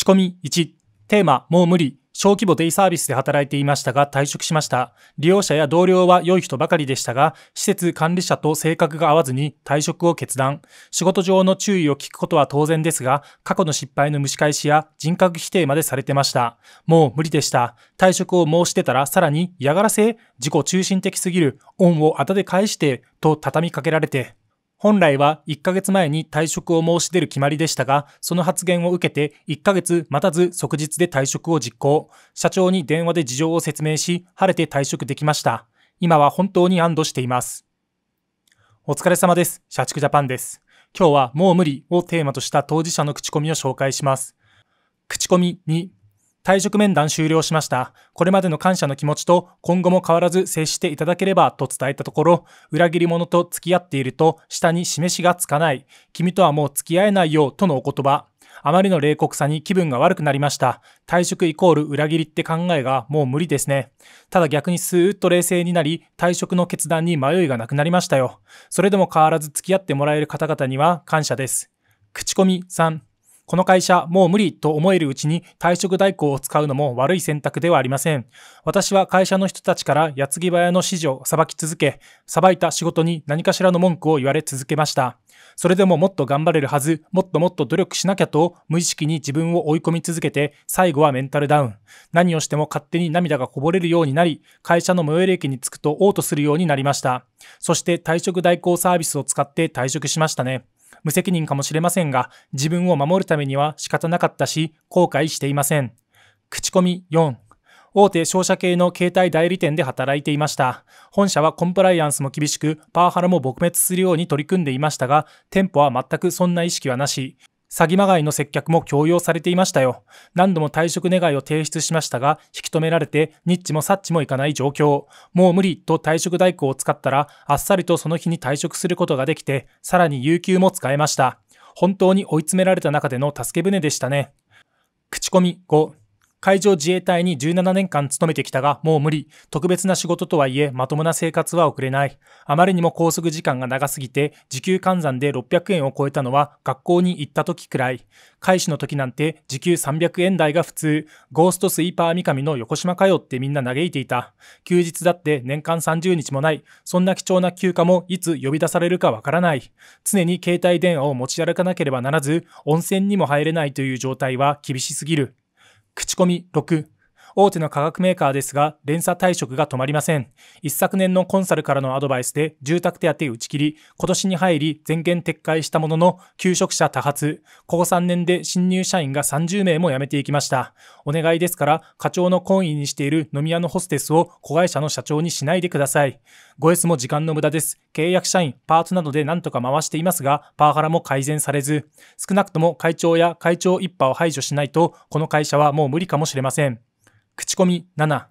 仕込み1、テーマ、もう無理。小規模デイサービスで働いていましたが退職しました。利用者や同僚は良い人ばかりでしたが、施設管理者と性格が合わずに退職を決断。仕事上の注意を聞くことは当然ですが、過去の失敗の蒸し返しや人格否定までされてました。もう無理でした。退職を申してたらさらに嫌がらせ自己中心的すぎる。恩をあで返して、と畳みかけられて、本来は1ヶ月前に退職を申し出る決まりでしたが、その発言を受けて1ヶ月待たず即日で退職を実行。社長に電話で事情を説明し、晴れて退職できました。今は本当に安堵しています。お疲れ様です。社畜ジャパンです。今日はもう無理をテーマとした当事者の口コミを紹介します。口コミに退職面談終了しました。これまでの感謝の気持ちと今後も変わらず接していただければと伝えたところ、裏切り者と付き合っていると下に示しがつかない。君とはもう付き合えないよとのお言葉。あまりの冷酷さに気分が悪くなりました。退職イコール裏切りって考えがもう無理ですね。ただ逆にスーッと冷静になり、退職の決断に迷いがなくなりましたよ。それでも変わらず付き合ってもらえる方々には感謝です。口コミ3この会社、もう無理と思えるうちに退職代行を使うのも悪い選択ではありません。私は会社の人たちから矢継ぎ早の指示をさばき続け、さばいた仕事に何かしらの文句を言われ続けました。それでももっと頑張れるはず、もっともっと努力しなきゃと無意識に自分を追い込み続けて、最後はメンタルダウン。何をしても勝手に涙がこぼれるようになり、会社の最寄り駅に着くと嘔吐するようになりました。そして退職代行サービスを使って退職しましたね。無責任かもしれませんが、自分を守るためには仕方なかったし、後悔していません。口コミ4。大手商社系の携帯代理店で働いていました。本社はコンプライアンスも厳しく、パワハラも撲滅するように取り組んでいましたが、店舗は全くそんな意識はなし、詐欺まがいの接客も強要されていましたよ。何度も退職願を提出しましたが、引き止められて、ニッチもサッチもいかない状況。もう無理と退職代行を使ったら、あっさりとその日に退職することができて、さらに有給も使えました。本当に追い詰められた中での助け舟でしたね。口コミ5海上自衛隊に17年間勤めてきたが、もう無理。特別な仕事とはいえ、まともな生活は送れない。あまりにも拘束時間が長すぎて、時給換算で600円を超えたのは、学校に行った時くらい。開始の時なんて、時給300円台が普通。ゴーストスイーパー三上の横島かよってみんな嘆いていた。休日だって年間30日もない。そんな貴重な休暇もいつ呼び出されるかわからない。常に携帯電話を持ち歩かなければならず、温泉にも入れないという状態は厳しすぎる。口コミ6大手の化学メーカーですが、連鎖退職が止まりません。一昨年のコンサルからのアドバイスで、住宅手当打ち切り、今年に入り全権撤回したものの、求職者多発、ここ3年で新入社員が30名も辞めていきました。お願いですから、課長の懇意にしている飲み屋のホステスを子会社の社長にしないでください。ご S も時間の無駄です。契約社員、パートなどで何とか回していますが、パワハラも改善されず、少なくとも会長や会長一派を排除しないと、この会社はもう無理かもしれません。口コミ7。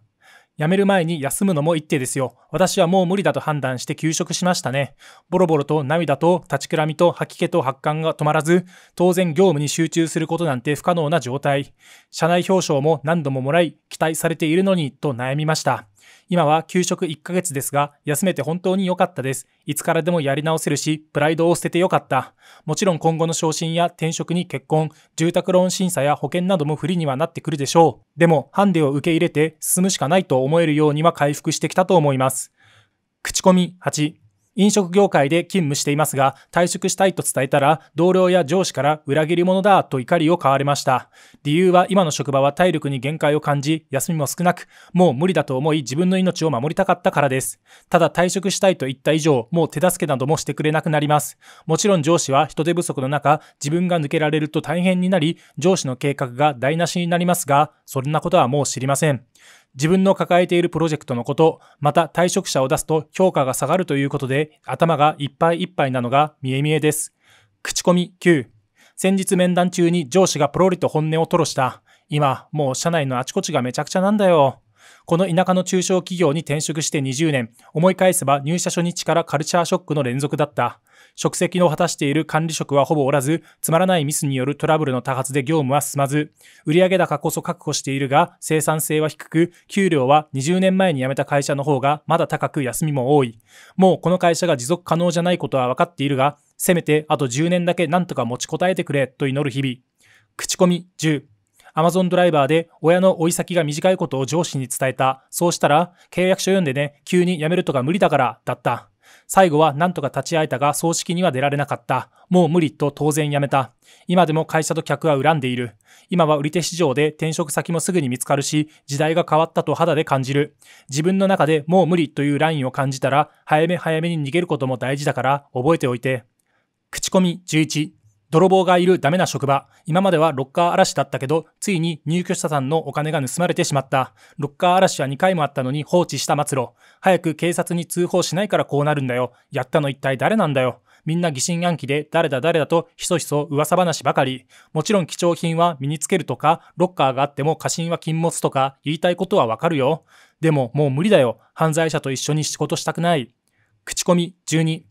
辞める前に休むのも一手ですよ。私はもう無理だと判断して休職しましたね。ボロボロと涙と立ちくらみと吐き気と発汗が止まらず、当然業務に集中することなんて不可能な状態。社内表彰も何度ももらい、期待されているのにと悩みました。今は休職1ヶ月ですが、休めて本当に良かったです。いつからでもやり直せるし、プライドを捨てて良かった。もちろん今後の昇進や転職に結婚、住宅ローン審査や保険なども不利にはなってくるでしょう。でも、ハンデを受け入れて進むしかないと思えるようには回復してきたと思います。口コミ8飲食業界で勤務していますが、退職したいと伝えたら、同僚や上司から裏切り者だと怒りを買われました。理由は今の職場は体力に限界を感じ、休みも少なく、もう無理だと思い自分の命を守りたかったからです。ただ退職したいと言った以上、もう手助けなどもしてくれなくなります。もちろん上司は人手不足の中、自分が抜けられると大変になり、上司の計画が台無しになりますが、そんなことはもう知りません。自分の抱えているプロジェクトのこと、また退職者を出すと評価が下がるということで、頭がいっぱいいっぱいなのが見え見えです。口コミ9。先日面談中に上司がプロリと本音を吐露した。今、もう社内のあちこちがめちゃくちゃなんだよ。この田舎の中小企業に転職して20年、思い返せば入社初日からカルチャーショックの連続だった。職責の果たしている管理職はほぼおらず、つまらないミスによるトラブルの多発で業務は進まず、売上高こそ確保しているが、生産性は低く、給料は20年前に辞めた会社の方がまだ高く休みも多い。もうこの会社が持続可能じゃないことは分かっているが、せめてあと10年だけなんとか持ちこたえてくれと祈る日々。口コミ10。Amazon ドライバーで親の追い先が短いことを上司に伝えた。そうしたら、契約書読んでね、急に辞めるとか無理だから、だった。最後は何とか立ち会えたが葬式には出られなかった。もう無理と当然辞めた。今でも会社と客は恨んでいる。今は売り手市場で転職先もすぐに見つかるし、時代が変わったと肌で感じる。自分の中でもう無理というラインを感じたら、早め早めに逃げることも大事だから覚えておいて。口コミ11泥棒がいるダメな職場。今まではロッカー嵐だったけど、ついに入居者さんのお金が盗まれてしまった。ロッカー嵐は2回もあったのに放置した末路。早く警察に通報しないからこうなるんだよ。やったの一体誰なんだよ。みんな疑心暗鬼で誰だ誰だとひそひそ噂話ばかり。もちろん貴重品は身につけるとか、ロッカーがあっても過信は禁物とか言いたいことはわかるよ。でももう無理だよ。犯罪者と一緒に仕事したくない。口コミ12。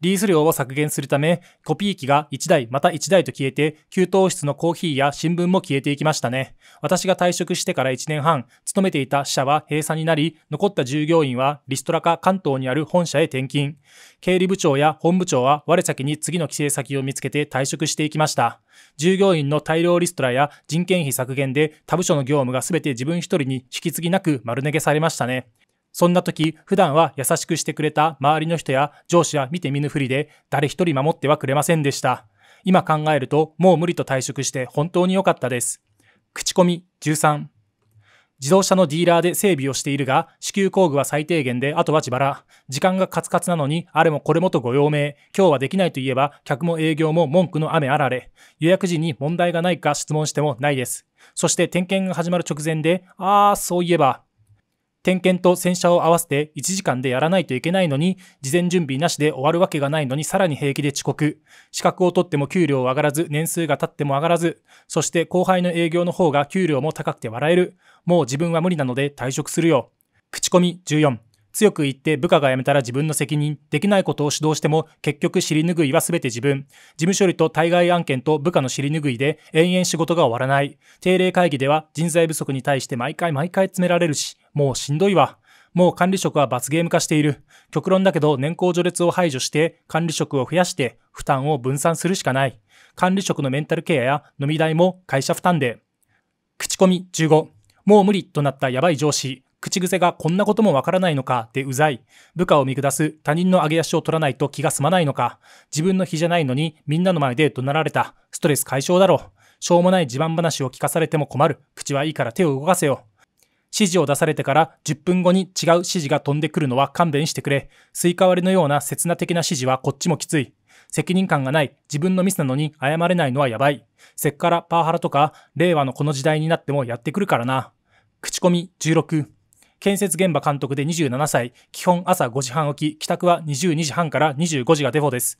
リース料を削減するため、コピー機が1台また1台と消えて、給湯室のコーヒーや新聞も消えていきましたね。私が退職してから1年半、勤めていた支社は閉鎖になり、残った従業員はリストラか関東にある本社へ転勤。経理部長や本部長は我先に次の帰省先を見つけて退職していきました。従業員の大量リストラや人件費削減で他部署の業務が全て自分一人に引き継ぎなく丸投げされましたね。そんな時、普段は優しくしてくれた周りの人や上司は見て見ぬふりで、誰一人守ってはくれませんでした。今考えると、もう無理と退職して本当に良かったです。口コミ13。自動車のディーラーで整備をしているが、支給工具は最低限で、あとは自腹。時間がカツカツなのに、あれもこれもとご用命。今日はできないといえば、客も営業も文句の雨あられ。予約時に問題がないか質問してもないです。そして点検が始まる直前で、あー、そういえば、点検と洗車を合わせて1時間でやらないといけないのに、事前準備なしで終わるわけがないのにさらに平気で遅刻。資格を取っても給料上がらず、年数が経っても上がらず、そして後輩の営業の方が給料も高くて笑える。もう自分は無理なので退職するよ。口コミ14。強く言って部下が辞めたら自分の責任、できないことを指導しても結局尻拭いは全て自分、事務処理と対外案件と部下の尻拭いで延々仕事が終わらない、定例会議では人材不足に対して毎回毎回詰められるし、もうしんどいわ。もう管理職は罰ゲーム化している。極論だけど年功序列を排除して管理職を増やして負担を分散するしかない。管理職のメンタルケアや飲み代も会社負担で。口コミ15。もう無理となったやばい上司。口癖がこんなこともわからないのかでうざい。部下を見下す他人の上げ足を取らないと気が済まないのか。自分の日じゃないのにみんなの前で怒鳴られた。ストレス解消だろう。しょうもない自慢話を聞かされても困る。口はいいから手を動かせよ。指示を出されてから10分後に違う指示が飛んでくるのは勘弁してくれ。スイカ割りのような刹那的な指示はこっちもきつい。責任感がない自分のミスなのに謝れないのはやばい。せっからパワハラとか令和のこの時代になってもやってくるからな。口コミ16建設現場監督で27歳、基本朝5時半起き、帰宅は22時半から25時がデフォです。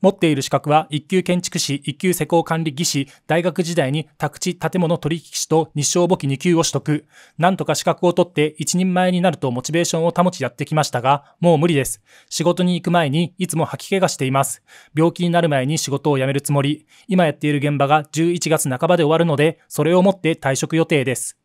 持っている資格は一級建築士、一級施工管理技師、大学時代に宅地建物取引士と日照簿記2級を取得。なんとか資格を取って一人前になるとモチベーションを保ちやってきましたが、もう無理です。仕事に行く前にいつも吐き気がしています。病気になる前に仕事を辞めるつもり。今やっている現場が11月半ばで終わるので、それをもって退職予定です。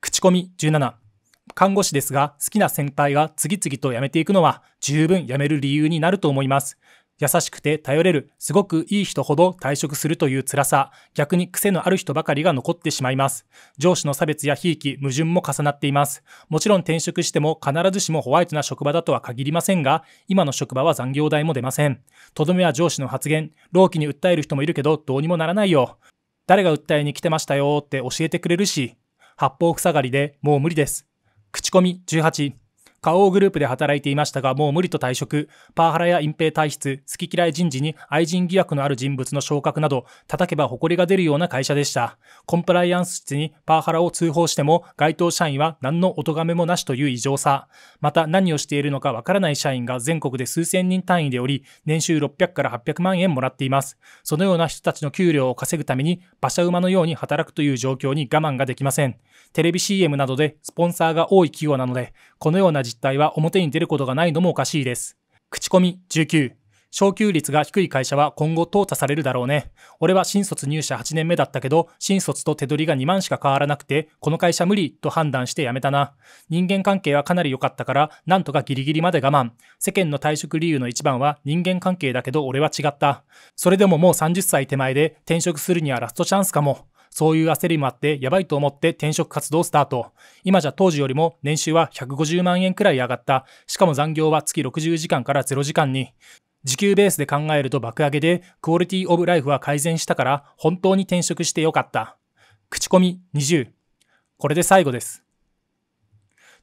口コミ17。看護師ですが好きな先輩が次々と辞めていくのは十分辞める理由になると思います。優しくて頼れる、すごくいい人ほど退職するという辛さ、逆に癖のある人ばかりが残ってしまいます。上司の差別や悲劇、矛盾も重なっています。もちろん転職しても必ずしもホワイトな職場だとは限りませんが、今の職場は残業代も出ません。とどめは上司の発言、老期に訴える人もいるけどどうにもならないよ。誰が訴えに来てましたよって教えてくれるし、八方塞がりでもう無理です。口コミ18花王グループで働いていましたが、もう無理と退職、パワハラや隠蔽体質、好き嫌い人事に愛人疑惑のある人物の昇格など、叩けば誇りが出るような会社でした。コンプライアンス室にパワハラを通報しても、該当社員は何のお咎めもなしという異常さ。また、何をしているのかわからない社員が全国で数千人単位でおり、年収600から800万円もらっています。そのような人たちの給料を稼ぐために、馬車馬のように働くという状況に我慢ができません。テレビ CM などでスポンサーが多い企業なので、このような実態は表に出ることがないのもおかしいです。口コミ19。昇給率が低い会社は今後淘汰されるだろうね。俺は新卒入社8年目だったけど、新卒と手取りが2万しか変わらなくて、この会社無理と判断して辞めたな。人間関係はかなり良かったから、なんとかギリギリまで我慢。世間の退職理由の一番は人間関係だけど俺は違った。それでももう30歳手前で転職するにはラストチャンスかも。そういう焦りもあって、やばいと思って転職活動をスタート。今じゃ当時よりも年収は150万円くらい上がった。しかも残業は月60時間から0時間に。時給ベースで考えると爆上げで、クオリティオブライフは改善したから、本当に転職してよかった。口コミ20。これで最後です。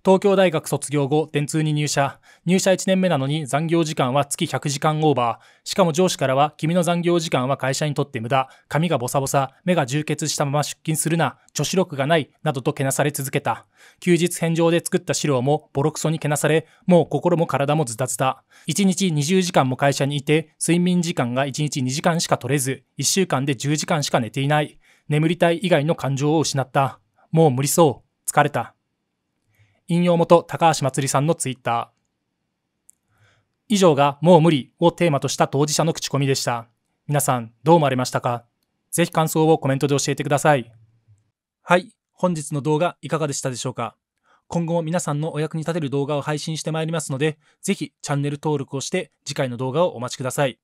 東京大学卒業後、電通に入社。入社1年目なのに残業時間は月100時間オーバー。しかも上司からは、君の残業時間は会社にとって無駄。髪がボサボサ、目が充血したまま出勤するな、女子力がない、などとけなされ続けた。休日返上で作った資料もボロクソにけなされ、もう心も体もズタズタ。1日20時間も会社にいて、睡眠時間が1日2時間しか取れず、1週間で10時間しか寝ていない。眠りたい以外の感情を失った。もう無理そう。疲れた。引用元高橋まつりさんのツイッター。以上がもう無理をテーマとした当事者の口コミでした。皆さんどう思われましたかぜひ感想をコメントで教えてください。はい、本日の動画いかがでしたでしょうか今後も皆さんのお役に立てる動画を配信してまいりますので、ぜひチャンネル登録をして次回の動画をお待ちください。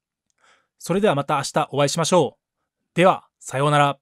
それではまた明日お会いしましょう。では、さようなら。